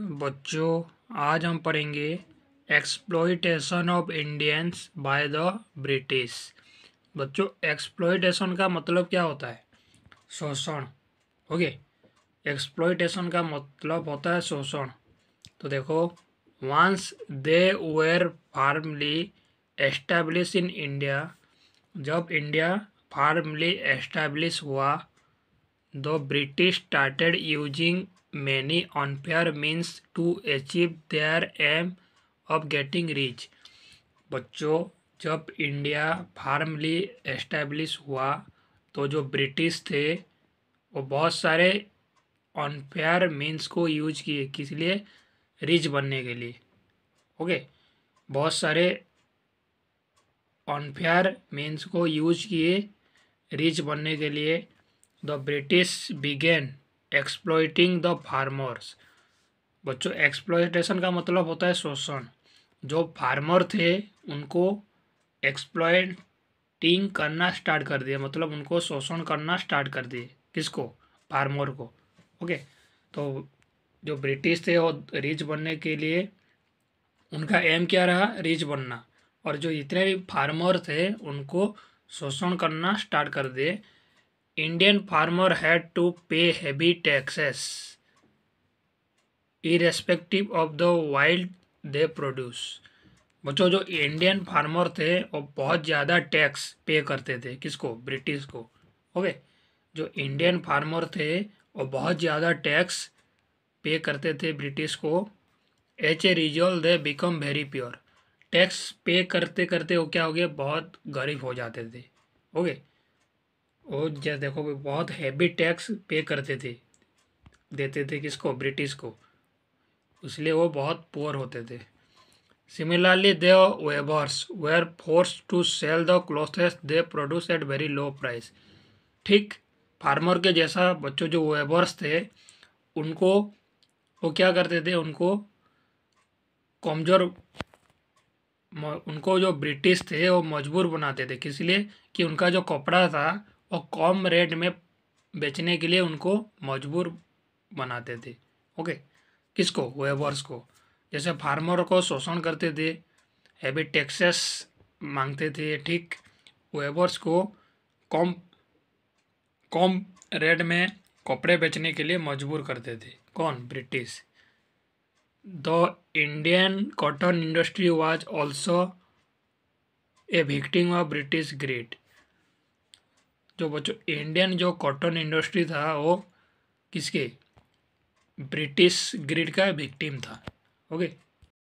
बच्चों आज हम पढ़ेंगे exploitation of Indians by the British बच्चों एक्सप्लोइटेशन का मतलब क्या होता है शोषण ओके एक्सप्लोइटेशन का मतलब होता है शोषण तो देखो once they were formally establish in India जब इंडिया फार्मली एस्टैब्लिश हुआ the British started using many unfair means to achieve their aim of getting rich बच्चों जब इंडिया फार्मली एस्टेब्लिश हुआ तो जो ब्रिटिश थे वो बहुत सारे अनफेयर मीन्स को यूज किए किस लिए रिच बनने के लिए ओके बहुत सारे अनफेयर मीन्स को यूज किए रिच बनने के लिए the British began exploiting the farmers बच्चों एक्सप्लोइटेशन का मतलब होता है शोषण जो फार्मर थे उनको एक्सप्लॉयटिंग करना स्टार्ट कर दिया मतलब उनको शोषण करना स्टार्ट कर दिए किसको फार्मर को ओके तो जो ब्रिटिश थे वो रिच बनने के लिए उनका एम क्या रहा रिच बनना और जो इतने भी फार्मर थे उनको शोषण करना स्टार्ट कर दिए Indian farmer had to pay heavy taxes irrespective of the yield they produce बच्चों जो इंडियन फार्मर थे वो बहुत ज़्यादा टैक्स पे करते थे किसको ब्रिटिश को ओके जो इंडियन फार्मर थे वो बहुत ज़्यादा टैक्स पे करते थे ब्रिटिश को as a result they become very poor tax pay करते करते वो क्या हो गया बहुत गरीब हो जाते थे ओके वो जैसे देखो बहुत हैवी टैक्स पे करते थे देते थे किसको ब्रिटिश को इसलिए वो बहुत पुअर होते थे similarly they weavers were forced to sell the clothes they produce at very low price ठीक फार्मर के जैसा बच्चों जो वेबर्स थे उनको वो क्या करते थे उनको कमज़ोर उनको जो ब्रिटिश थे वो मजबूर बनाते थे किस लिए कि उनका जो कपड़ा था और कम रेट में बेचने के लिए उनको मजबूर बनाते थे ओके किसको वेबर्स को जैसे फार्मर को शोषण करते थे हैवी टैक्सेस मांगते थे ठीक वेबर्स को कम कम रेट में कपड़े बेचने के लिए मजबूर करते थे कौन British the Indian cotton industry was also a victim of British greed जो बच्चों इंडियन जो कॉटन इंडस्ट्री था वो किसके ब्रिटिश ग्रिड का विक्टिम था ओके